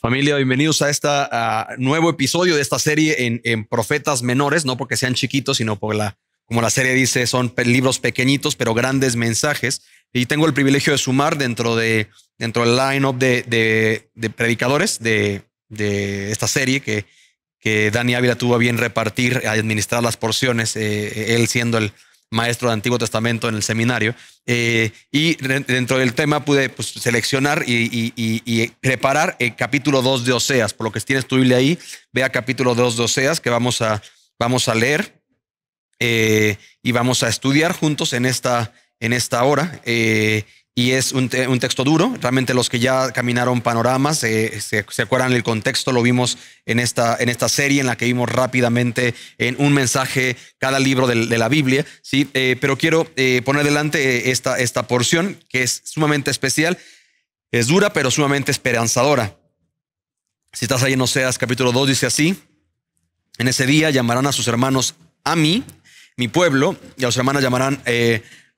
Familia, bienvenidos a este nuevo episodio de esta serie en, Profetas Menores, no porque sean chiquitos, sino por la, como la serie dice, son libros pequeñitos, pero grandes mensajes. Y tengo el privilegio de sumar dentro, de, dentro del line-up de, predicadores de, esta serie que, que Dani Ávila tuvo a bien repartir, administrar las porciones, eh, él siendo el, maestro de Antiguo Testamento en el seminario, eh, y dentro del tema pude pues, seleccionar y, preparar el capítulo 2 de Oseas, por lo que tienes tu Biblia ahí, vea capítulo 2 de Oseas que vamos a, vamos a leer eh, y vamos a estudiar juntos en esta, en esta hora. Eh, y es un, texto duro. Realmente los que ya caminaron panoramas eh, se, acuerdan el contexto, lo vimos en esta, en esta serie en la que vimos rápidamente en un mensaje cada libro de, la Biblia. ¿sí? Eh, pero quiero eh, poner delante esta, esta porción que es sumamente especial, es dura pero sumamente esperanzadora. Si estás ahí en Oseas capítulo 2 dice así, en ese día llamarán a sus hermanos a mí, mi pueblo, y a los hermanos llamarán...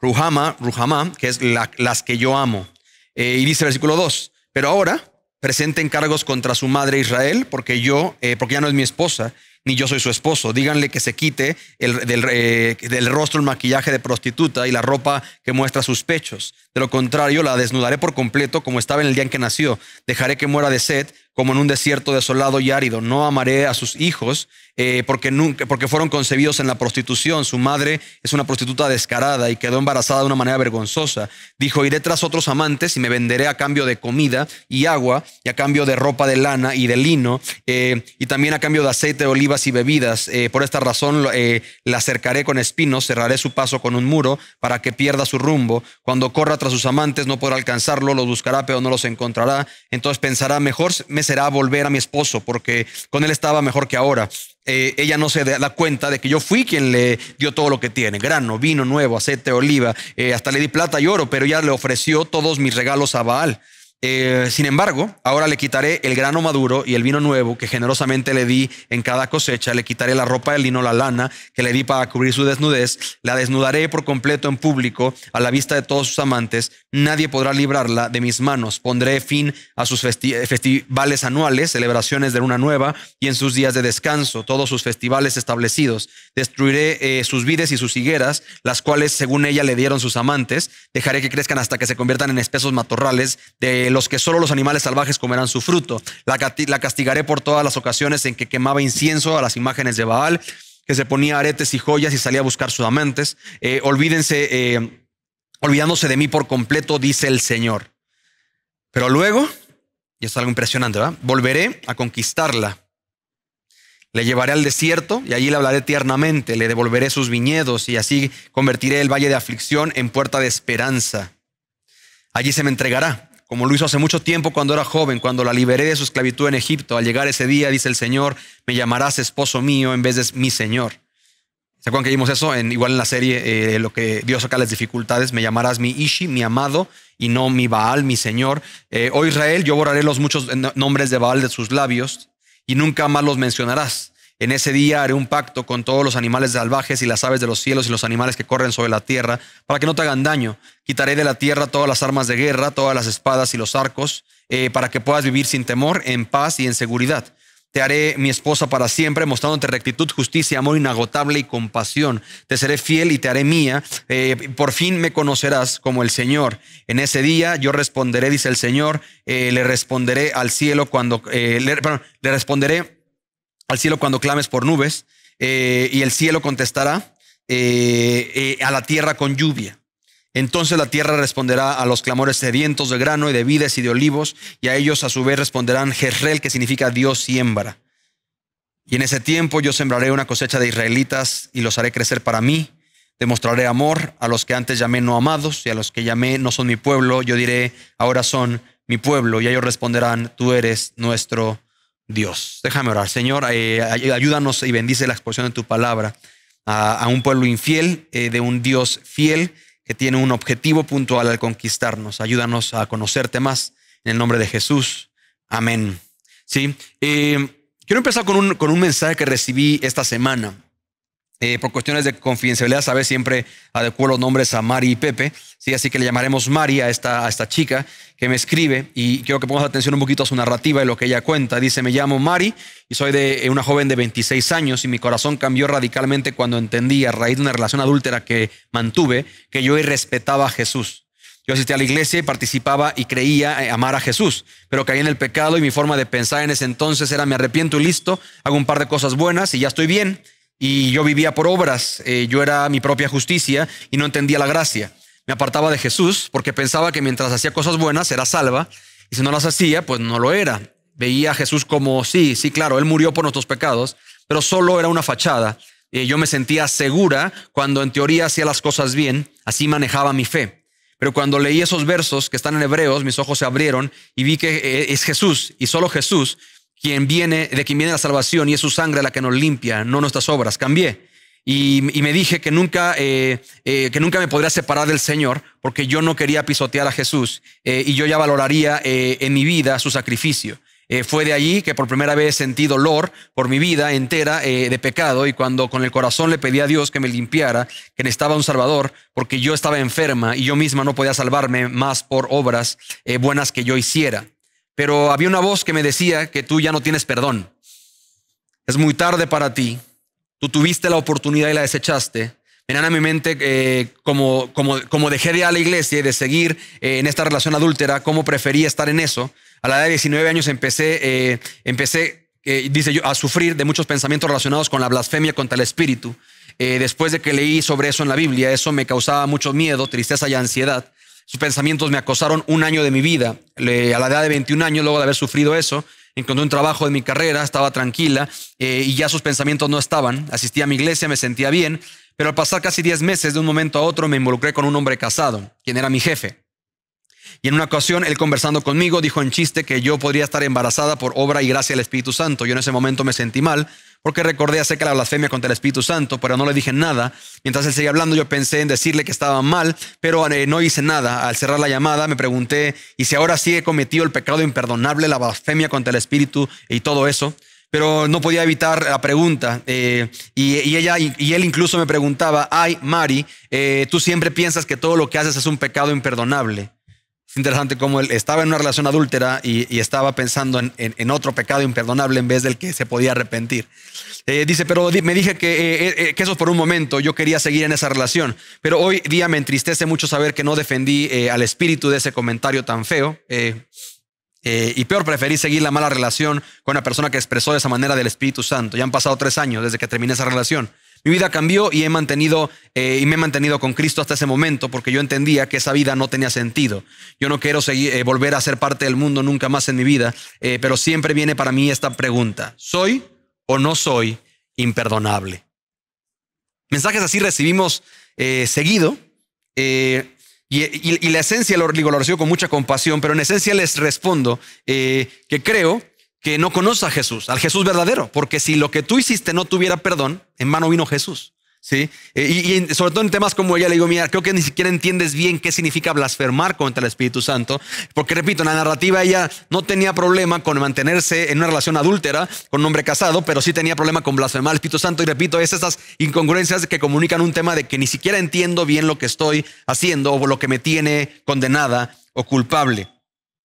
Ruhama, Ruhama, que es las que yo amo. Eh, y dice el versículo 2, pero ahora presenten cargos contra su madre Israel, porque yo, eh, porque ya no es mi esposa, ni yo soy su esposo. Díganle que se quite el, eh, del, rostro el maquillaje de prostituta y la ropa que muestra sus pechos. De lo contrario, la desnudaré por completo como estaba en el día en que nació. Dejaré que muera de sed como en un desierto desolado y árido. No amaré a sus hijos eh, porque, porque fueron concebidos en la prostitución. Su madre es una prostituta descarada y quedó embarazada de una manera vergonzosa. Dijo, iré tras otros amantes y me venderé a cambio de comida y agua y a cambio de ropa de lana y de lino eh, y también a cambio de aceite, olivas y bebidas. Eh, por esta razón la acercaré con espinos, cerraré su paso con un muro para que pierda su rumbo. Cuando corra tras sus amantes no podrá alcanzarlo, los buscará pero no los encontrará. Entonces pensará, mejor me será volver a mi esposo porque con él estaba mejor que ahora. Eh, ella no se da cuenta de que yo fui quien le dio todo lo que tiene, grano, vino nuevo, aceite, oliva, eh, hasta le di plata y oro, pero ella le ofreció todos mis regalos a Baal. Eh, sin embargo, ahora le quitaré el grano maduro y el vino nuevo que generosamente le di en cada cosecha, le quitaré la ropa de lino, la lana que le di para cubrir su desnudez, la desnudaré por completo en público a la vista de todos sus amantes, nadie podrá librarla de mis manos, pondré fin a sus festivales anuales, celebraciones de luna nueva y en sus días de descanso, todos sus festivales establecidos, destruiré eh, sus vides y sus higueras, las cuales según ella le dieron sus amantes, dejaré que crezcan hasta que se conviertan en espesos matorrales de eh, los que solo los animales salvajes comerán su fruto. La, castigaré por todas las ocasiones en que quemaba incienso a las imágenes de Baal, que se ponía aretes y joyas y salía a buscar sus amantes, eh, olvídense, eh, olvidándose de mí por completo, dice el Señor. Pero luego, y es algo impresionante, ¿verdad? Volveré a conquistarla. Le llevaré al desierto y allí le hablaré tiernamente, le devolveré sus viñedos y así convertiré el valle de aflicción en puerta de esperanza. Allí se me entregará como lo hizo hace mucho tiempo cuando era joven, cuando la liberé de su esclavitud en Egipto. Al llegar ese día, dice el Señor, me llamarás esposo mío en vez de mi Señor. ¿Se acuerdan que vimos eso? igual en la serie, eh, lo que Dios saca las dificultades, me llamarás mi Ishi, mi amado, y no mi Baal, mi Señor. Eh, oh Israel, yo borraré los muchos eh, nombres de Baal de sus labios, y nunca más los mencionarás. En ese día haré un pacto con todos los animales salvajes y las aves de los cielos y los animales que corren sobre la tierra, para que no te hagan daño. Quitaré de la tierra todas las armas de guerra, todas las espadas y los arcos, eh, para que puedas vivir sin temor, en paz y en seguridad. Te haré mi esposa para siempre, mostrándote rectitud, justicia, amor inagotable y compasión. Te seré fiel y te haré mía. Eh, por fin me conocerás como el Señor. En ese día yo responderé, dice el Señor, eh, le responderé al cielo cuando, le responderé al cielo cuando clames por nubes, eh, y el cielo contestará eh, eh, a la tierra con lluvia. Entonces la tierra responderá a los clamores sedientos de grano y de vides y de olivos, y a ellos a su vez responderán Jezreel, que significa Dios siembra. Y en ese tiempo yo sembraré una cosecha de israelitas y los haré crecer para mí. Demostraré amor a los que antes llamé no amados y a los que llamé no son mi pueblo. Yo diré, ahora son mi pueblo. Y ellos responderán, tú eres nuestro Dios. Déjame orar. Señor, eh, ayúdanos y bendice la exposición de tu palabra a, un pueblo infiel, eh, de un Dios fiel que tiene un objetivo puntual al conquistarnos. Ayúdanos a conocerte más en el nombre de Jesús. Amén. Sí, eh, quiero empezar con un, con un mensaje que recibí esta semana. Eh, por cuestiones de confidencialidad, sabes, siempre adecuo los nombres a Mari y Pepe, ¿sí? así que le llamaremos Mari a esta, a esta chica que me escribe y quiero que pongas atención un poquito a su narrativa y lo que ella cuenta. Dice, me llamo Mari y soy de eh, una joven de 26 años y mi corazón cambió radicalmente cuando entendí a raíz de una relación adúltera que mantuve que yo irrespetaba a Jesús. Yo asistía a la iglesia y participaba y creía eh, amar a Jesús, pero caí en el pecado y mi forma de pensar en ese entonces era me arrepiento y listo, hago un par de cosas buenas y ya estoy bien y yo vivía por obras, eh, yo era mi propia justicia y no entendía la gracia. Me apartaba de Jesús porque pensaba que mientras hacía cosas buenas era salva y si no las hacía, pues no lo era. Veía a Jesús como, sí, sí, claro, Él murió por nuestros pecados, pero solo era una fachada. Eh, yo me sentía segura cuando en teoría hacía las cosas bien, así manejaba mi fe. Pero cuando leí esos versos que están en Hebreos, mis ojos se abrieron y vi que eh, es Jesús y solo Jesús quien viene, de quien viene la salvación y es su sangre la que nos limpia, no nuestras obras. Cambié. Y, y me dije que nunca, eh, eh, que nunca me podría separar del Señor porque yo no quería pisotear a Jesús eh, y yo ya valoraría en mi vida su sacrificio. fue de allí que por primera vez sentí dolor por mi vida entera de pecado y cuando con el corazón le pedí a Dios que me limpiara, que necesitaba un Salvador, porque yo estaba enferma y yo misma no podía salvarme más por obras buenas que yo hiciera pero había una voz que me decía que tú ya no tienes perdón. Es muy tarde para ti. Tú tuviste la oportunidad y la desechaste. Venían a mi mente eh, como, como, dejé de ir a la iglesia y de seguir eh, en esta relación adúltera, cómo prefería estar en eso. A la edad de 19 años empecé, eh, empecé dice yo, a sufrir de muchos pensamientos relacionados con la blasfemia contra el espíritu. después de que leí sobre eso en la Biblia, eso me causaba mucho miedo, tristeza y ansiedad. Sus pensamientos me acosaron un año de mi vida. a la edad de 21 años, luego de haber sufrido eso, encontré un trabajo de mi carrera, estaba tranquila eh, y ya sus pensamientos no estaban. Asistí a mi iglesia, me sentía bien, pero al pasar casi 10 meses, de un momento a otro, me involucré con un hombre casado, quien era mi jefe. Y en una ocasión, él conversando conmigo, dijo en chiste que yo podría estar embarazada por obra y gracia del Espíritu Santo. Yo en ese momento me sentí mal porque recordé hace que la blasfemia contra el Espíritu Santo, pero no le dije nada. Mientras él seguía hablando, yo pensé en decirle que estaba mal, pero eh, no hice nada. Al cerrar la llamada, me pregunté, ¿y si ahora sí he cometido el pecado imperdonable, la blasfemia contra el Espíritu y todo eso? Pero no podía evitar la pregunta. Eh, y, ella, y, él incluso me preguntaba, ay, Mari, eh, tú siempre piensas que todo lo que haces es un pecado imperdonable. Es interesante cómo él estaba en una relación adúltera y, estaba pensando en, otro pecado imperdonable en vez del que se podía arrepentir. Eh, dice, pero me dije que, eh, eh, que, eso por un momento, yo quería seguir en esa relación, pero hoy día me entristece mucho saber que no defendí al espíritu de ese comentario tan feo. y peor, preferí seguir la mala relación con la persona que expresó de esa manera del Espíritu Santo. Ya han pasado tres años desde que terminé esa relación. Mi vida cambió y, he mantenido, eh, y me he mantenido con Cristo hasta ese momento porque yo entendía que esa vida no tenía sentido. Yo no quiero eh, volver a ser parte del mundo nunca más en mi vida, eh, pero siempre viene para mí esta pregunta. ¿Soy o no soy imperdonable? Mensajes así recibimos seguido. Y, la esencia, lo lo recibo con mucha compasión, pero en esencia les respondo que creo que no conoce a Jesús, al Jesús verdadero, porque si lo que tú hiciste no tuviera perdón, en mano vino Jesús. ¿sí? Eh, y, sobre todo en temas como ella, le digo, mira, creo que ni siquiera entiendes bien qué significa blasfemar contra el Espíritu Santo, porque repito, en la narrativa ella no tenía problema con mantenerse en una relación adúltera con un hombre casado, pero sí tenía problema con blasfemar al Espíritu Santo, y repito, es esas incongruencias que comunican un tema de que ni siquiera entiendo bien lo que estoy haciendo o lo que me tiene condenada o culpable.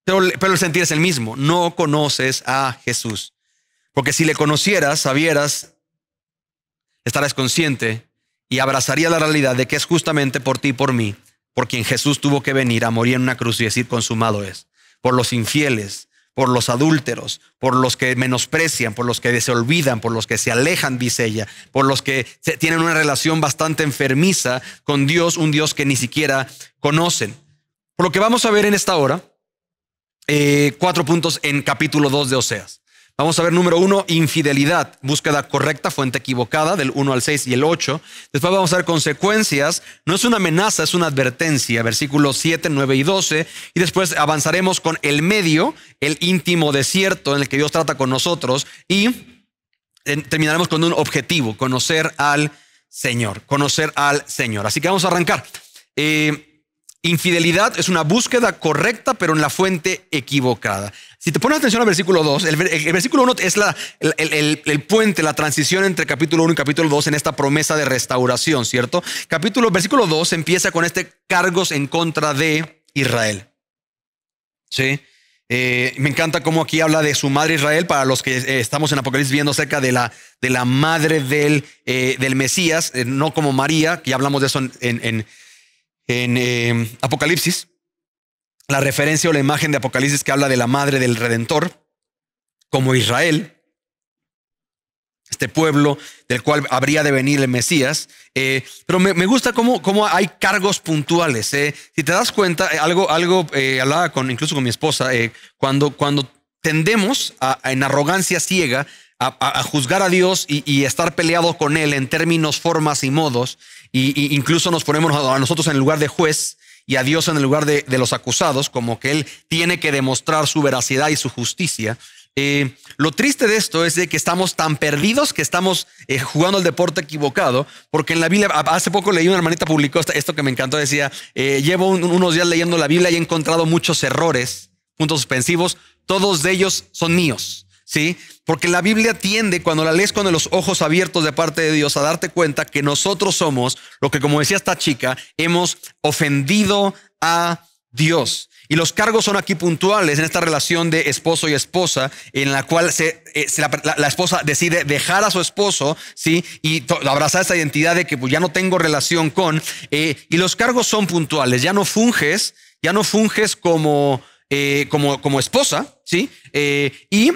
Pero, el sentir es el mismo. No conoces a Jesús. Porque si le conocieras, sabieras, estarás consciente y abrazaría la realidad de que es justamente por ti y por mí, por quien Jesús tuvo que venir a morir en una cruz y decir consumado es, por los infieles, por los adúlteros, por los que menosprecian, por los que se olvidan, por los que se alejan, dice ella, por los que tienen una relación bastante enfermiza con Dios, un Dios que ni siquiera conocen. Por lo que vamos a ver en esta hora eh, cuatro puntos en capítulo 2 de Oseas. Vamos a ver número uno, infidelidad, búsqueda correcta, fuente equivocada, del 1 al 6 y el 8. Después vamos a ver consecuencias, no es una amenaza, es una advertencia, versículos 7, 9 y 12. Y después avanzaremos con el medio, el íntimo desierto en el que Dios trata con nosotros. Y terminaremos con un objetivo, conocer al Señor, conocer al Señor. Así que vamos a arrancar. Eh, Infidelidad es una búsqueda correcta, pero en la fuente equivocada. Si te pones atención al versículo 2, el, versículo 1 es la, el, puente, la transición entre capítulo 1 y capítulo 2 en esta promesa de restauración, ¿cierto? Capítulo, versículo 2 empieza con este cargos en contra de Israel. ¿Sí? Eh, me encanta cómo aquí habla de su madre Israel, para los que eh, estamos en Apocalipsis viendo cerca de la, de la madre del, eh, del Mesías, no como María, que ya hablamos de eso en en eh, Apocalipsis, la referencia o la imagen de Apocalipsis que habla de la madre del Redentor, como Israel, este pueblo del cual habría de venir el Mesías. Eh, pero me, gusta cómo, hay cargos puntuales. Eh. Si te das cuenta, algo, algo hablaba con, incluso con mi esposa, cuando, cuando tendemos a, en arrogancia ciega a, juzgar a Dios y, y estar peleado con Él en términos, formas y modos, y, incluso nos ponemos a nosotros en el lugar de juez y a Dios en el lugar de, los acusados, como que Él tiene que demostrar su veracidad y su justicia. Eh, lo triste de esto es de que estamos tan perdidos que estamos eh, jugando el deporte equivocado, porque en la Biblia, hace poco leí una hermanita publicó esto que me encantó, decía, eh, llevo unos días leyendo la Biblia y he encontrado muchos errores, puntos suspensivos, todos de ellos son míos. ¿sí? Porque la Biblia tiende, cuando la lees con los ojos abiertos de parte de Dios, a darte cuenta que nosotros somos lo que, como decía esta chica, hemos ofendido a Dios. Y los cargos son aquí puntuales en esta relación de esposo y esposa, en la cual eh, la, esposa decide dejar a su esposo, ¿sí? Y abrazar esa identidad de que pues, ya no tengo relación con. Eh, y los cargos son puntuales, ya no funges, ya no funges como, eh, como, como esposa, ¿sí? Eh, y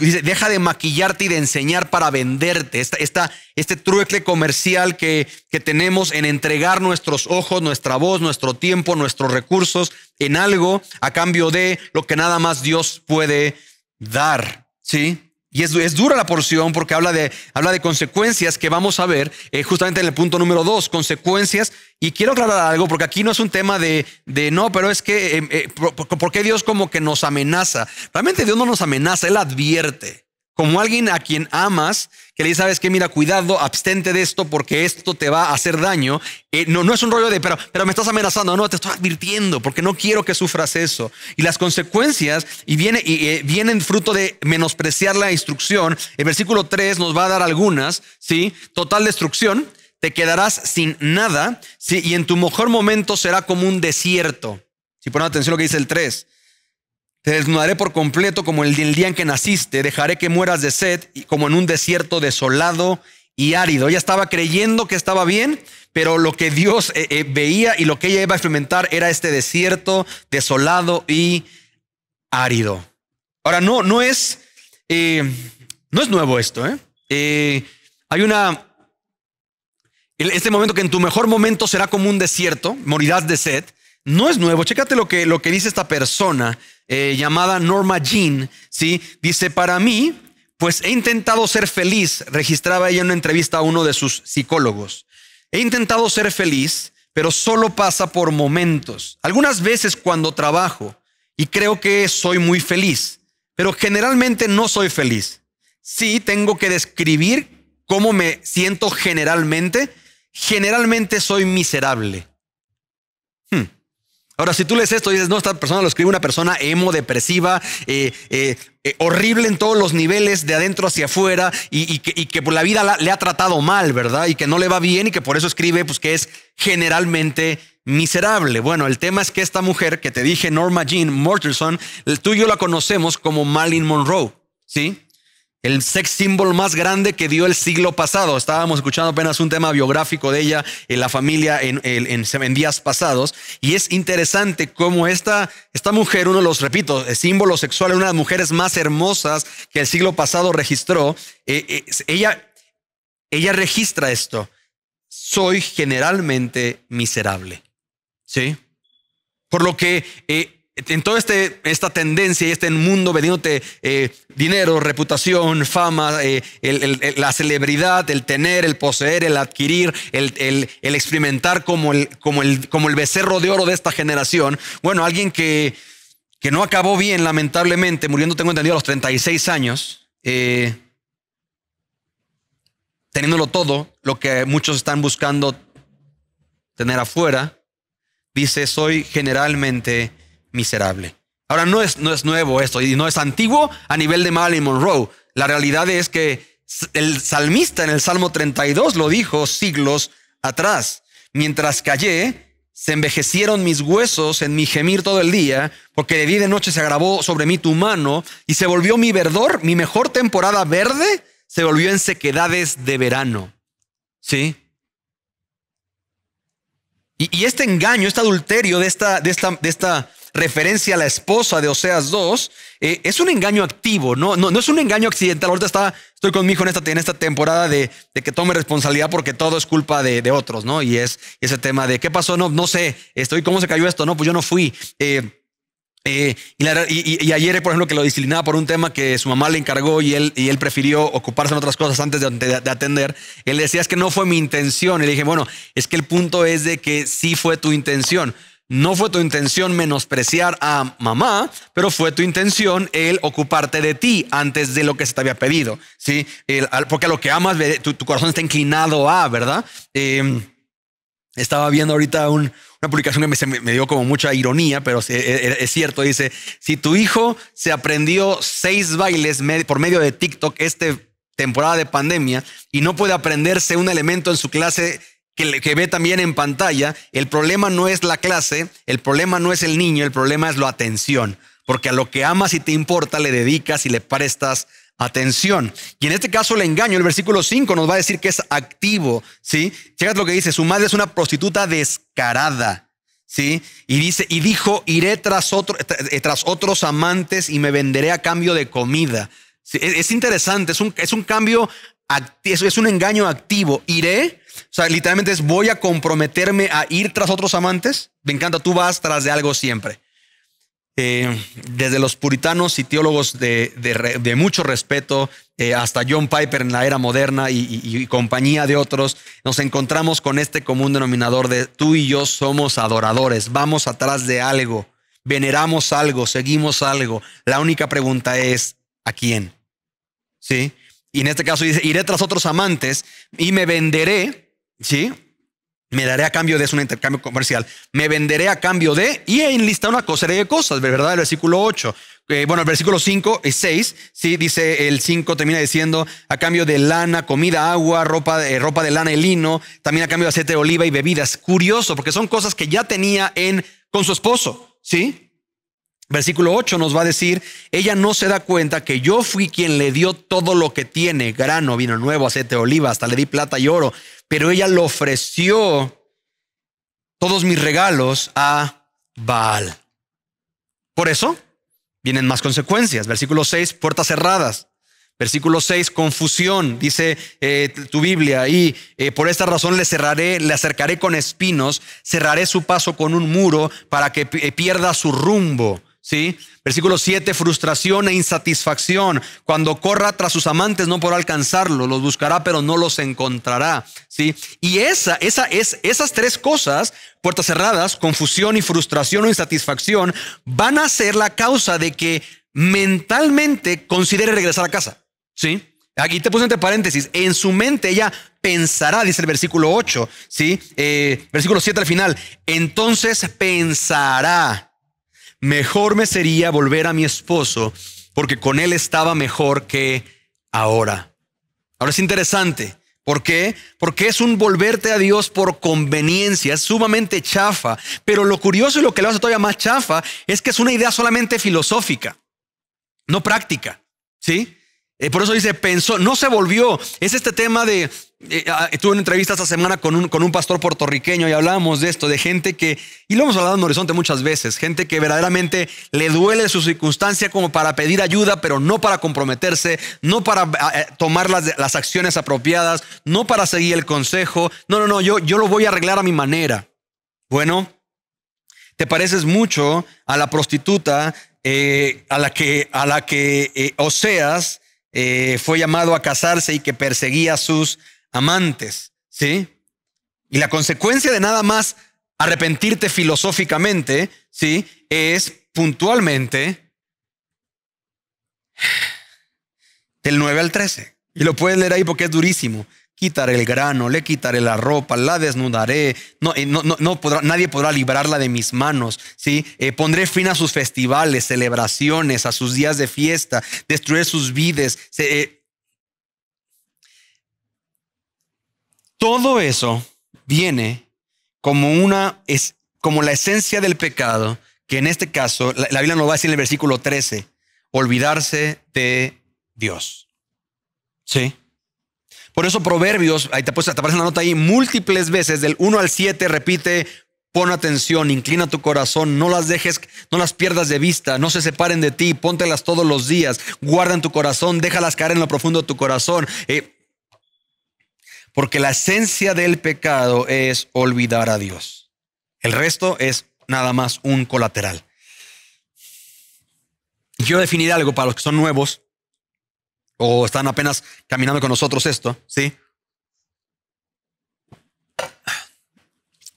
dice, deja de maquillarte y de enseñar para venderte. esta, este trueque comercial que, que tenemos en entregar nuestros ojos, nuestra voz, nuestro tiempo, nuestros recursos en algo a cambio de lo que nada más Dios puede dar, ¿sí? Y es, dura la porción porque habla de, habla de consecuencias que vamos a ver eh, justamente en el punto número dos, consecuencias. Y quiero aclarar algo porque aquí no es un tema de, de no, pero es que, eh, eh, ¿por qué Dios como que nos amenaza? Realmente Dios no nos amenaza, Él advierte como alguien a quien amas, que le dices, sabes que mira, cuidado, abstente de esto porque esto te va a hacer daño. Eh, no, no es un rollo de, pero, pero me estás amenazando, no, te estoy advirtiendo porque no quiero que sufras eso. Y las consecuencias y viene, y, eh, vienen fruto de menospreciar la instrucción. El versículo 3 nos va a dar algunas, ¿sí? Total destrucción, te quedarás sin nada, ¿sí? Y en tu mejor momento será como un desierto. Si ponen atención a lo que dice el 3 te desnudaré por completo como el día en que naciste, dejaré que mueras de sed y como en un desierto desolado y árido. Ella estaba creyendo que estaba bien, pero lo que Dios eh, eh, veía y lo que ella iba a experimentar era este desierto desolado y árido. Ahora, no, no es, eh, no es nuevo esto. hay una, este momento que en tu mejor momento será como un desierto, morirás de sed, no es nuevo. Chécate lo que, lo que dice esta persona eh, llamada Norma Jean, ¿sí? Dice, para mí, pues he intentado ser feliz, registraba ella en una entrevista a uno de sus psicólogos. He intentado ser feliz, pero solo pasa por momentos. Algunas veces cuando trabajo y creo que soy muy feliz, pero generalmente no soy feliz. Sí, tengo que describir cómo me siento generalmente. Generalmente soy miserable. Ahora, si tú lees esto y dices, no, esta persona lo escribe una persona emo, depresiva, eh, eh, eh, horrible en todos los niveles, de adentro hacia afuera, y, que, por la vida le ha tratado mal, ¿verdad? Y que no le va bien y que por eso escribe, pues que es generalmente miserable. Bueno, el tema es que esta mujer que te dije, Norma Jean Mortenson, tú y yo la conocemos como Marilyn Monroe, ¿sí? el sex symbol más grande que dio el siglo pasado. Estábamos escuchando apenas un tema biográfico de ella, en eh, la familia, en, en, días pasados. Y es interesante cómo esta, esta mujer, uno los repito, símbolo sexual, una de las mujeres más hermosas que el siglo pasado registró, eh, eh, ella, ella registra esto. Soy generalmente miserable. ¿Sí? Por lo que en toda este, esta tendencia y este mundo vendiéndote eh, dinero, reputación, fama, eh, la celebridad, el tener, el poseer, el adquirir, el, experimentar como, el, becerro de oro de esta generación. Bueno, alguien que, no acabó bien, lamentablemente, muriendo, tengo entendido, a los 36 años, eh, teniéndolo todo, lo que muchos están buscando tener afuera, dice, soy generalmente miserable. Ahora, no es, no es nuevo esto y no es antiguo a nivel de y Monroe. La realidad es que el salmista en el Salmo 32 lo dijo siglos atrás. Mientras callé, se envejecieron mis huesos en mi gemir todo el día, porque de día y de noche se agravó sobre mí tu mano y se volvió mi verdor, mi mejor temporada verde, se volvió en sequedades de verano. ¿Sí? Y, este engaño, este adulterio de esta, de esta referencia a la esposa de Oseas 2, eh, es un engaño activo, no, no, no, es un engaño accidental. Ahorita está, estoy con mi hijo en esta, en esta temporada de, que tome responsabilidad porque todo es culpa de, otros, ¿no? Y es ese tema de qué pasó, no, no sé, estoy, ¿cómo se cayó esto? No, pues yo no fui. Eh, eh, y, ayer, por ejemplo, que lo disciplinaba por un tema que su mamá le encargó y él, y él prefirió ocuparse en otras cosas antes de, de, atender, él decía es que no fue mi intención. Y le dije, bueno, es que el punto es de que sí fue tu intención. No fue tu intención menospreciar a mamá, pero fue tu intención el ocuparte de ti antes de lo que se te había pedido, ¿sí? porque a lo que amas, tu, corazón está inclinado a, ¿verdad? Em, estaba viendo ahorita una publicación que me, dio como mucha ironía, pero e, e, es, cierto. Dice, si tu hijo se aprendió seis bailes por medio de TikTok esta temporada de pandemia y no puede aprenderse un elemento en su clase que, ve también en pantalla, el problema no es la clase, el problema no es el niño, el problema es la atención. Porque a lo que amas y te importa le dedicas y le prestas atención. Y en este caso el engaño, el versículo 5 nos va a decir que es activo, ¿sí? Fíjate lo que dice, su madre es una prostituta descarada, ¿sí? Y dice, y dijo, iré tras, otro, eh, tras otros amantes y me venderé a cambio de comida. E, es, interesante, es un, es un cambio, es un engaño activo. Iré o sea, literalmente es voy a comprometerme a ir tras otros amantes. Me encanta, tú vas tras de algo siempre. Eh, desde los puritanos y teólogos de, de, mucho respeto, eh, hasta John Piper en la era moderna y, compañía de otros, nos encontramos con este común denominador de tú y yo somos adoradores, vamos atrás de algo, veneramos algo, seguimos algo. La única pregunta es, ¿a quién? ¿Sí? Y en este caso dice, iré tras otros amantes y me venderé ¿Sí? Me daré a cambio de es un intercambio comercial. Me venderé a cambio de y enlista una cosa de cosas, ¿verdad? El versículo 8. Eh, bueno, el versículo 5 y 6, sí, dice el 5 termina diciendo a cambio de lana, comida, agua, ropa, eh, ropa de lana y lino, también a cambio de aceite de oliva y bebidas. Curioso, porque son cosas que ya tenía en con su esposo, ¿sí? Versículo 8 nos va a decir, ella no se da cuenta que yo fui quien le dio todo lo que tiene, grano, vino nuevo, aceite de oliva, hasta le di plata y oro pero ella le ofreció todos mis regalos a Baal. Por eso vienen más consecuencias. Versículo 6, puertas cerradas. Versículo 6, confusión, dice eh, tu Biblia, y eh, por esta razón le cerraré, le acercaré con espinos, cerraré su paso con un muro para que eh, pierda su rumbo. ¿Sí? Versículo 7, frustración e insatisfacción. Cuando corra tras sus amantes no podrá alcanzarlo, los buscará pero no los encontrará, ¿sí? Y esa, esa es, esas tres cosas, puertas cerradas, confusión y frustración o insatisfacción, van a ser la causa de que mentalmente considere regresar a casa, ¿sí? Aquí te puse entre paréntesis, en su mente ella pensará, dice el versículo 8, ¿sí? Eh, versículo 7 al final, entonces pensará mejor me sería volver a mi esposo porque con él estaba mejor que ahora. Ahora es interesante. ¿Por qué? Porque es un volverte a Dios por conveniencia, es sumamente chafa. Pero lo curioso y lo que lo hace todavía más chafa es que es una idea solamente filosófica, no práctica. ¿Sí? Eh, por eso dice, pensó, no se volvió. Es este tema de, eh, ah, estuve en una entrevista esta semana con un, pastor puertorriqueño y hablábamos de esto, de gente que, y lo hemos hablado en Horizonte muchas veces, gente que verdaderamente le duele su circunstancia como para pedir ayuda, pero no para comprometerse, no para ah, eh, tomar las, acciones apropiadas, no para seguir el consejo. No, no, no, yo, yo lo voy a arreglar a mi manera. Bueno, te pareces mucho a la prostituta eh, a la que, a la que Oseas fue llamado a casarse y que perseguía sus amantes, ¿sí? Y la consecuencia de nada más arrepentirte filosóficamente, ¿sí? Es puntualmente del 9 al 13. Y lo puedes leer ahí porque es durísimo. Quitaré el grano, le quitaré la ropa, la desnudaré, no, eh, no, nadie podrá librarla de mis manos, ¿sí? Eh, pondré fin a sus festivales, celebraciones, a sus días de fiesta, destruiré sus vides, se, eh, Todo eso viene como una es como la esencia del pecado, que en este caso la, Biblia nos va a decir en el versículo 13, olvidarse de Dios. ¿Sí? Por eso Proverbios, ahí te, te aparece la nota ahí, múltiples veces, del 1 al 7, repite, pon atención, inclina tu corazón, no las dejes, no las pierdas de vista, no se separen de ti, póntelas todos los días, guarda en tu corazón, déjalas caer en lo profundo de tu corazón. Eh, porque la esencia del pecado es olvidar a Dios. El resto es nada más un colateral. Yo definir algo para los que son nuevos o están apenas caminando con nosotros esto, ¿sí?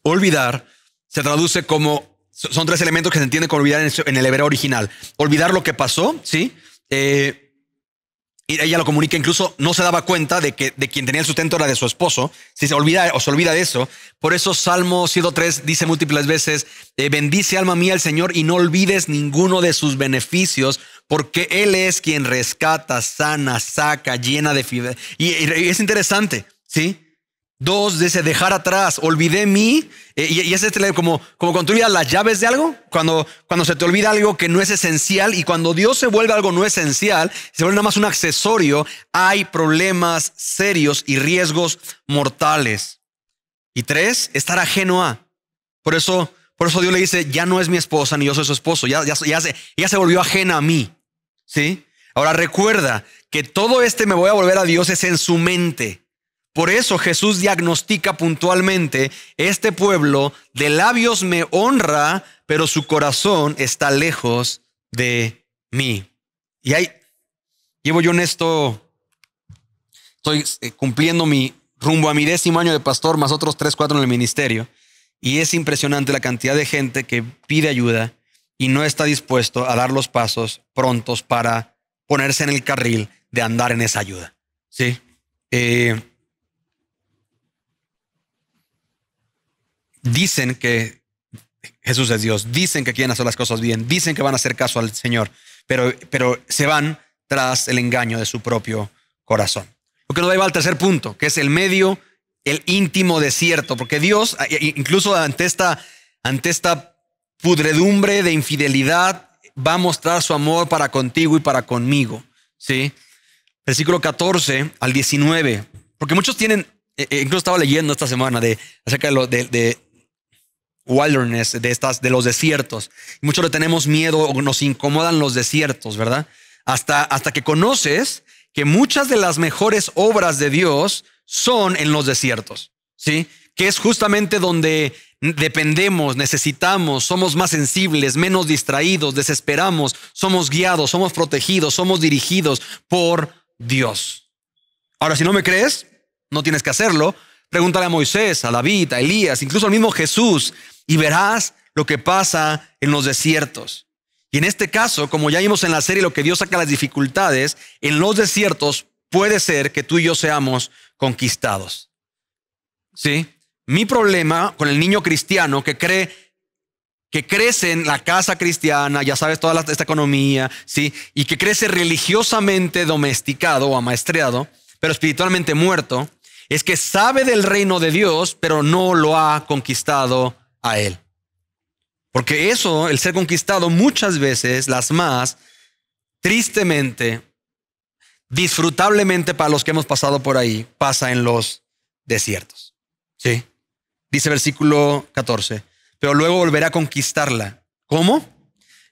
Olvidar se traduce como, son tres elementos que se entienden con olvidar en el hebreo original. Olvidar lo que pasó, ¿sí? Eh, y ella lo comunica, incluso no se daba cuenta de que de quien tenía el sustento era de su esposo. Si se olvida o se olvida de eso, por eso Salmo 103 dice múltiples veces, eh, bendice alma mía al Señor y no olvides ninguno de sus beneficios, porque Él es quien rescata, sana, saca, llena de fidelidad. y, es interesante, ¿sí? Dos, dice dejar atrás, olvidé mí. Eh, y, y, es este, como, como cuando tú olvidas las llaves de algo, cuando, cuando se te olvida algo que no es esencial y cuando Dios se vuelve algo no esencial, se vuelve nada más un accesorio, hay problemas serios y riesgos mortales. Y tres, estar ajeno a. Por eso, por eso Dios le dice, ya no es mi esposa ni yo soy su esposo, ya, ya, se, ya se volvió ajena a mí. ¿Sí? Ahora recuerda que todo este me voy a volver a Dios es en su mente. Por eso Jesús diagnostica puntualmente, este pueblo de labios me honra, pero su corazón está lejos de mí. Y ahí llevo yo en esto, estoy eh, cumpliendo mi rumbo a mi décimo año de pastor, más otros tres, cuatro en el ministerio. Y es impresionante la cantidad de gente que pide ayuda y no está dispuesto a dar los pasos prontos para ponerse en el carril de andar en esa ayuda. ¿Sí? Eh, dicen que Jesús es Dios, dicen que quieren hacer las cosas bien, dicen que van a hacer caso al Señor, pero, pero se van tras el engaño de su propio corazón. Lo que nos lleva al tercer punto, que es el medio, el íntimo desierto, porque Dios, incluso ante esta, ante esta pudredumbre de infidelidad, va a mostrar su amor para contigo y para conmigo. ¿sí? Versículo 14 al 19, porque muchos tienen, eh, eh, incluso estaba leyendo esta semana de, acerca lo, de wilderness, de, estas, de los desiertos. Muchos le tenemos miedo o nos incomodan los desiertos, ¿verdad? Hasta, hasta que conoces que muchas de las mejores obras de Dios son en los desiertos, ¿sí? Que es justamente donde dependemos, necesitamos, somos más sensibles, menos distraídos, desesperamos, somos guiados, somos protegidos, somos dirigidos por Dios. Ahora, si no me crees, no tienes que hacerlo, Pregúntale a Moisés, a David, a Elías, incluso al mismo Jesús, y verás lo que pasa en los desiertos. Y en este caso, como ya vimos en la serie, lo que Dios saca las dificultades, en los desiertos puede ser que tú y yo seamos conquistados. ¿Sí? Mi problema con el niño cristiano que cree que crece en la casa cristiana, ya sabes, toda esta economía, ¿sí? Y que crece religiosamente domesticado o amaestreado, pero espiritualmente muerto, es que sabe del reino de Dios, pero no lo ha conquistado a él. Porque eso, el ser conquistado muchas veces, las más, tristemente, disfrutablemente para los que hemos pasado por ahí, pasa en los desiertos. ¿Sí? Dice versículo 14, pero luego volveré a conquistarla. ¿Cómo?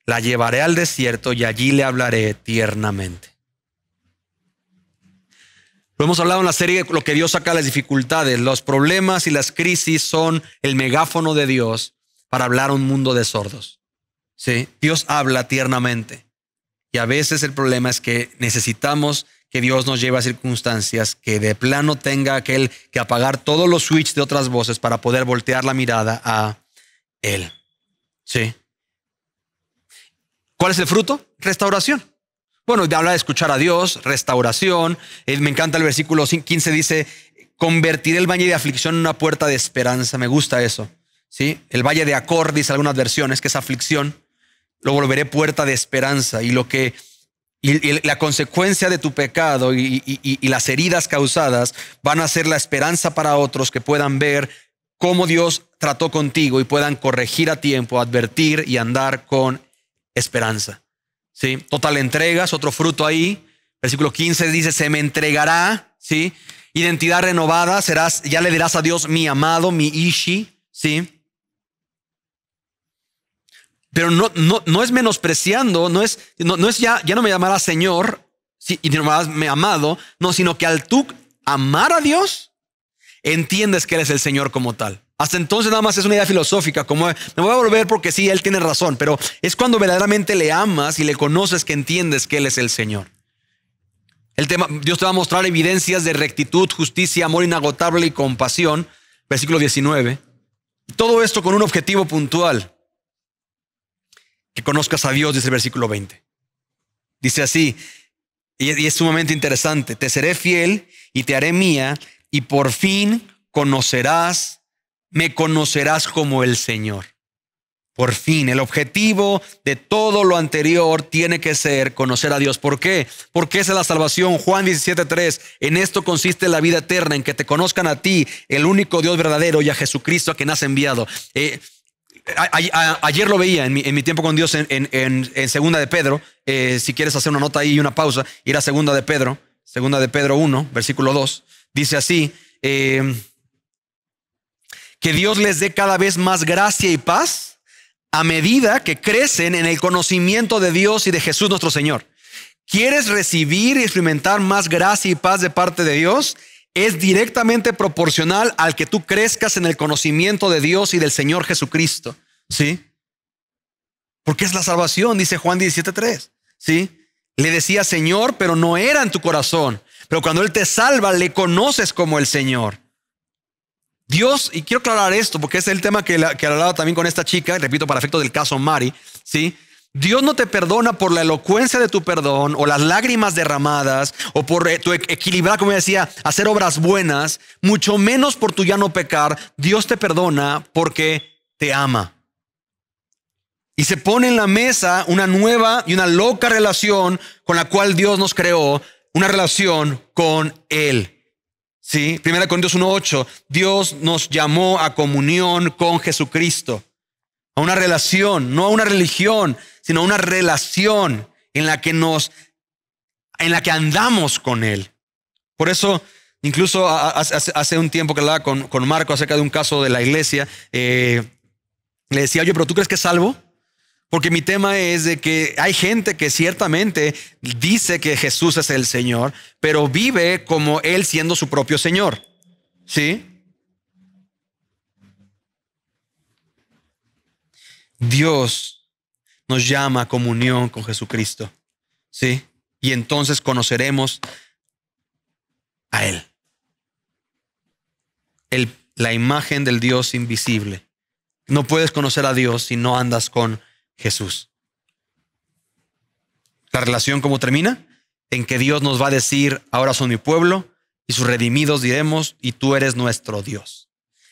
La llevaré al desierto y allí le hablaré tiernamente. Lo hemos hablado en la serie, lo que Dios saca las dificultades, los problemas y las crisis son el megáfono de Dios para hablar a un mundo de sordos. ¿Sí? Dios habla tiernamente. Y a veces el problema es que necesitamos que Dios nos lleve a circunstancias que de plano tenga aquel que apagar todos los switches de otras voces para poder voltear la mirada a Él. ¿Sí? ¿Cuál es el fruto? Restauración. Bueno, habla de escuchar a Dios, restauración. Eh, me encanta el versículo 15, dice, convertir el valle de aflicción en una puerta de esperanza. Me gusta eso. ¿sí? El valle de Acor, dice algunas versiones, que es aflicción, lo volveré puerta de esperanza. Y lo que y, la consecuencia de tu pecado y las heridas causadas van a ser la esperanza para otros que puedan ver cómo Dios trató contigo y puedan corregir a tiempo, advertir y andar con esperanza. ¿sí? Total entregas, otro fruto ahí. Versículo 15 dice, se me entregará, ¿sí? Identidad renovada, serás, ya le dirás a Dios mi amado, mi Ishi, ¿sí? Pero no, no, es menospreciando, no es, no, es ya, ya no me llamarás Señor ¿sí? y te llamarás mi amado, no, sino que al tú amar a Dios, entiendes que eres el Señor como tal. Hasta entonces nada más es una idea filosófica, como me voy a volver porque sí, Él tiene razón, pero es cuando verdaderamente le amas y le conoces que entiendes que Él es el Señor. El tema, Dios te va a mostrar evidencias de rectitud, justicia, amor inagotable y compasión. Versículo 19. Todo esto con un objetivo puntual. Que conozcas a Dios, dice el versículo 20. Dice así, y es sumamente interesante, te seré fiel y te haré mía y por fin conocerás me conocerás como el Señor. Por fin, el objetivo de todo lo anterior tiene que ser conocer a Dios. ¿Por qué? Porque esa es la salvación. Juan 17:3. En esto consiste la vida eterna, en que te conozcan a ti, el único Dios verdadero, y a Jesucristo a quien has enviado. Eh, ayer lo veía en mi, tiempo con Dios en, en, Segunda de Pedro. Eh, si quieres hacer una nota ahí y una pausa, ir a Segunda de Pedro, Segunda de Pedro 1, versículo 2. Dice así. Eh, que Dios les dé cada vez más gracia y paz a medida que crecen en el conocimiento de Dios y de Jesús nuestro Señor. ¿Quieres recibir y experimentar más gracia y paz de parte de Dios? Es directamente proporcional al que tú crezcas en el conocimiento de Dios y del Señor Jesucristo. ¿Sí? Porque es la salvación, dice Juan 17.3. ¿Sí? Le decía Señor, pero no era en tu corazón. Pero cuando Él te salva, le conoces como el Señor. Dios, y quiero aclarar esto porque es el tema que, hablaba también con esta chica, repito, para efecto del caso Mari, ¿sí? Dios no te perdona por la elocuencia de tu perdón o las lágrimas derramadas o por eh, tu equilibrar, como decía, hacer obras buenas, mucho menos por tu ya no pecar. Dios te perdona porque te ama. Y se pone en la mesa una nueva y una loca relación con la cual Dios nos creó, una relación con Él. ¿sí? Primera Corintios 1.8, Dios nos llamó a comunión con Jesucristo, a una relación, no a una religión, sino a una relación en la que nos, en la que andamos con Él. Por eso, incluso hace un tiempo que hablaba con, Marco acerca de un caso de la iglesia, eh, le decía, oye, pero ¿tú crees que es salvo? Porque mi tema es de que hay gente que ciertamente dice que Jesús es el Señor, pero vive como Él siendo su propio Señor. ¿Sí? Dios nos llama a comunión con Jesucristo. ¿Sí? Y entonces conoceremos a Él. El, la imagen del Dios invisible. No puedes conocer a Dios si no andas con Jesús. La relación, ¿cómo termina? En que Dios nos va a decir, ahora son mi pueblo, y sus redimidos diremos, y tú eres nuestro Dios.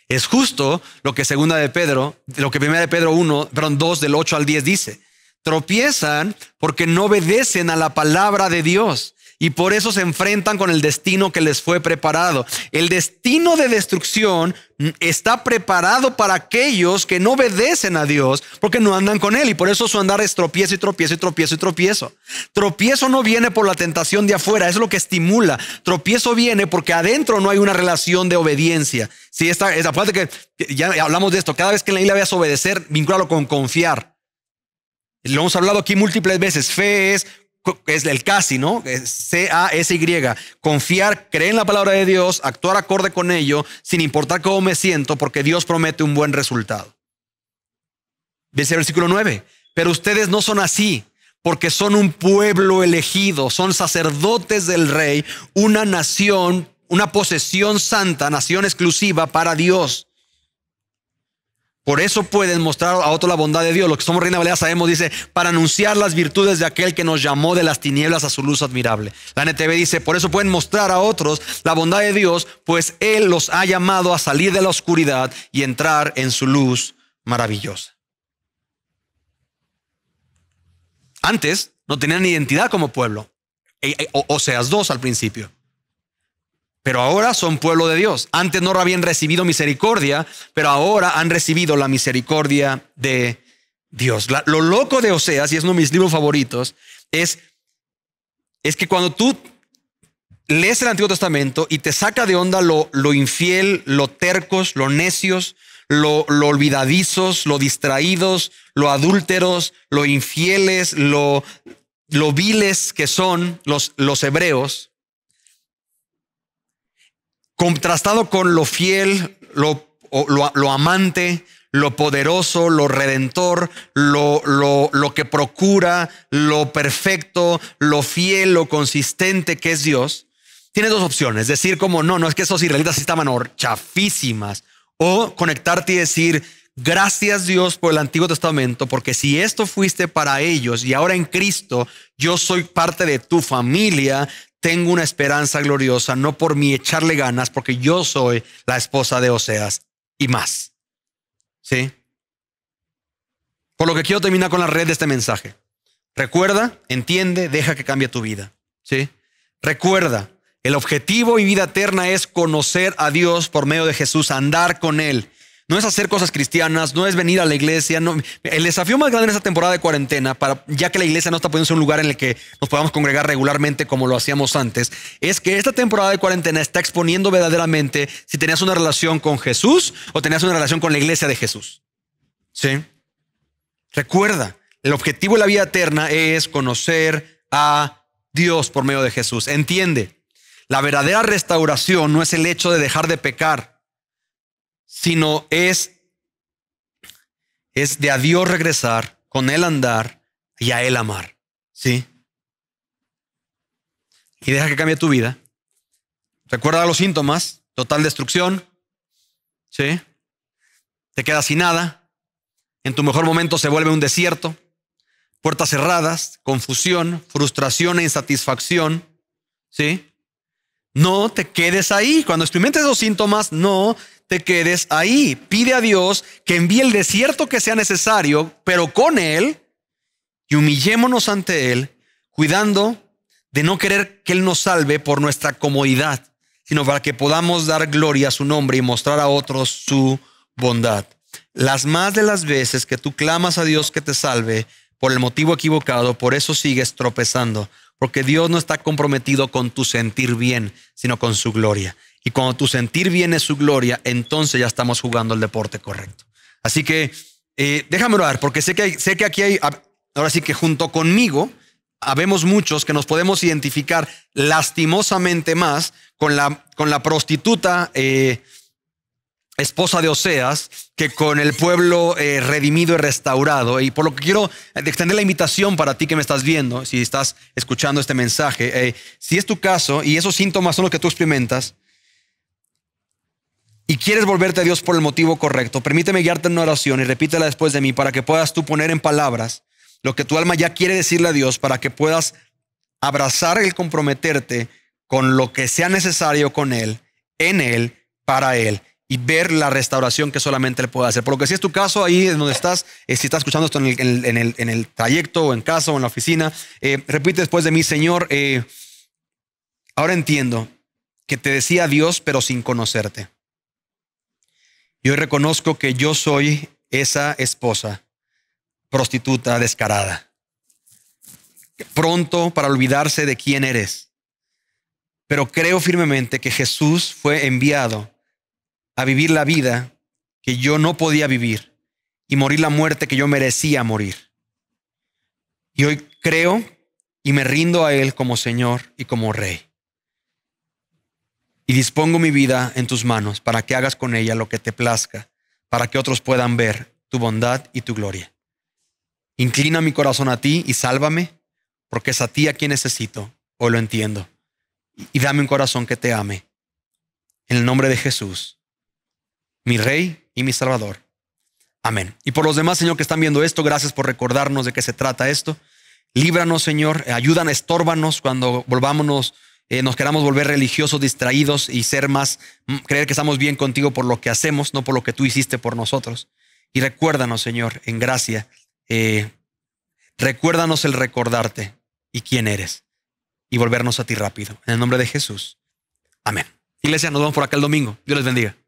Es justo lo que segunda de Pedro, lo que primera de Pedro 1, perdón, 2 del 8 al 10 dice. Tropiezan porque no obedecen a la palabra de Dios y por eso se enfrentan con el destino que les fue preparado. El destino de destrucción está preparado para aquellos que no obedecen a Dios porque no andan con Él y por eso su andar es tropiezo y tropiezo y tropiezo y tropiezo. Tropiezo no viene por la tentación de afuera, es lo que estimula. Tropiezo viene porque adentro no hay una relación de obediencia. Si esta, parte que ya hablamos de esto, cada vez que en la isla veas obedecer, vincularlo con confiar. Lo hemos hablado aquí múltiples veces. Fe es es el casi, ¿no? C-A-S-Y. Confiar, creer en la palabra de Dios, actuar acorde con ello, sin importar cómo me siento, porque Dios promete un buen resultado. Dice el versículo 9, pero ustedes no son así, porque son un pueblo elegido, son sacerdotes del rey, una nación, una posesión santa, nación exclusiva para Dios. Por eso pueden mostrar a otros la bondad de Dios. Lo que somos Reina Valera sabemos, dice, para anunciar las virtudes de aquel que nos llamó de las tinieblas a su luz admirable. La NTV dice, por eso pueden mostrar a otros la bondad de Dios, pues Él los ha llamado a salir de la oscuridad y entrar en su luz maravillosa. Antes no tenían identidad como pueblo. E, e, o sea, dos al principio pero ahora son pueblo de Dios. Antes no habían recibido misericordia, pero ahora han recibido la misericordia de Dios. lo loco de Oseas, y es uno de mis libros favoritos, es, es que cuando tú lees el Antiguo Testamento y te saca de onda lo, lo infiel, lo tercos, lo necios, lo, lo, olvidadizos, lo distraídos, lo adúlteros, lo infieles, lo, lo viles que son los, los hebreos, contrastado con lo fiel, lo, lo, amante, lo poderoso, lo redentor, lo, lo, que procura, lo perfecto, lo fiel, lo consistente que es Dios, tienes dos opciones. Decir como, no, no es que esos israelitas estaban chafísimas. O conectarte y decir, Gracias Dios por el Antiguo Testamento, porque si esto fuiste para ellos y ahora en Cristo yo soy parte de tu familia, tengo una esperanza gloriosa, no por mí echarle ganas, porque yo soy la esposa de Oseas y más. ¿Sí? Por lo que quiero terminar con la red de este mensaje. Recuerda, entiende, deja que cambie tu vida. ¿Sí? Recuerda, el objetivo y vida eterna es conocer a Dios por medio de Jesús, andar con Él. No es hacer cosas cristianas, no es venir a la iglesia. No. El desafío más grande en esta temporada de cuarentena, para, ya que la iglesia no está ser un lugar en el que nos podamos congregar regularmente como lo hacíamos antes, es que esta temporada de cuarentena está exponiendo verdaderamente si tenías una relación con Jesús o tenías una relación con la iglesia de Jesús. Sí. Recuerda, el objetivo de la vida eterna es conocer a Dios por medio de Jesús. Entiende, la verdadera restauración no es el hecho de dejar de pecar sino es, es de a Dios regresar, con Él andar y a Él amar. ¿Sí? Y deja que cambie tu vida. Recuerda los síntomas, total destrucción, ¿sí? Te quedas sin nada, en tu mejor momento se vuelve un desierto, puertas cerradas, confusión, frustración e insatisfacción, ¿sí? No te quedes ahí. Cuando experimentes los síntomas, no te quedes ahí. Pide a Dios que envíe el desierto que sea necesario, pero con Él, y humillémonos ante Él, cuidando de no querer que Él nos salve por nuestra comodidad, sino para que podamos dar gloria a su nombre y mostrar a otros su bondad. Las más de las veces que tú clamas a Dios que te salve por el motivo equivocado, por eso sigues tropezando, porque Dios no está comprometido con tu sentir bien, sino con su gloria. Y cuando tu sentir viene su gloria, entonces ya estamos jugando el deporte correcto. Así que eh, déjame orar, porque sé que, hay, sé que aquí hay, ahora sí que junto conmigo, habemos muchos que nos podemos identificar lastimosamente más con la, con la prostituta eh, esposa de Oseas que con el pueblo eh, redimido y restaurado. Y por lo que quiero extender la invitación para ti que me estás viendo, si estás escuchando este mensaje, eh, si es tu caso y esos síntomas son los que tú experimentas, y quieres volverte a Dios por el motivo correcto, permíteme guiarte en una oración y repítela después de mí para que puedas tú poner en palabras lo que tu alma ya quiere decirle a Dios para que puedas abrazar el comprometerte con lo que sea necesario con Él, en Él, para Él y ver la restauración que solamente Él puede hacer. Por lo que si es tu caso ahí en donde estás, eh, si estás escuchando esto en el, en, el, trayecto o en casa o en la oficina, eh, repite después de mí, Señor, eh, ahora entiendo que te decía Dios pero sin conocerte hoy reconozco que yo soy esa esposa prostituta descarada. Pronto para olvidarse de quién eres. Pero creo firmemente que Jesús fue enviado a vivir la vida que yo no podía vivir y morir la muerte que yo merecía morir. Y hoy creo y me rindo a Él como Señor y como Rey y dispongo mi vida en tus manos para que hagas con ella lo que te plazca, para que otros puedan ver tu bondad y tu gloria. Inclina mi corazón a ti y sálvame, porque es a ti a quien necesito, o lo entiendo. Y dame un corazón que te ame. En el nombre de Jesús, mi Rey y mi Salvador. Amén. Y por los demás, Señor, que están viendo esto, gracias por recordarnos de qué se trata esto. Líbranos, Señor, ayúdanos, estórbanos cuando volvámonos eh, nos queramos volver religiosos, distraídos y ser más, mm, creer que estamos bien contigo por lo que hacemos, no por lo que tú hiciste por nosotros. Y recuérdanos, Señor, en gracia, eh, recuérdanos el recordarte y quién eres y volvernos a ti rápido. En el nombre de Jesús. Amén. Iglesia, nos vemos por acá el domingo. Dios les bendiga.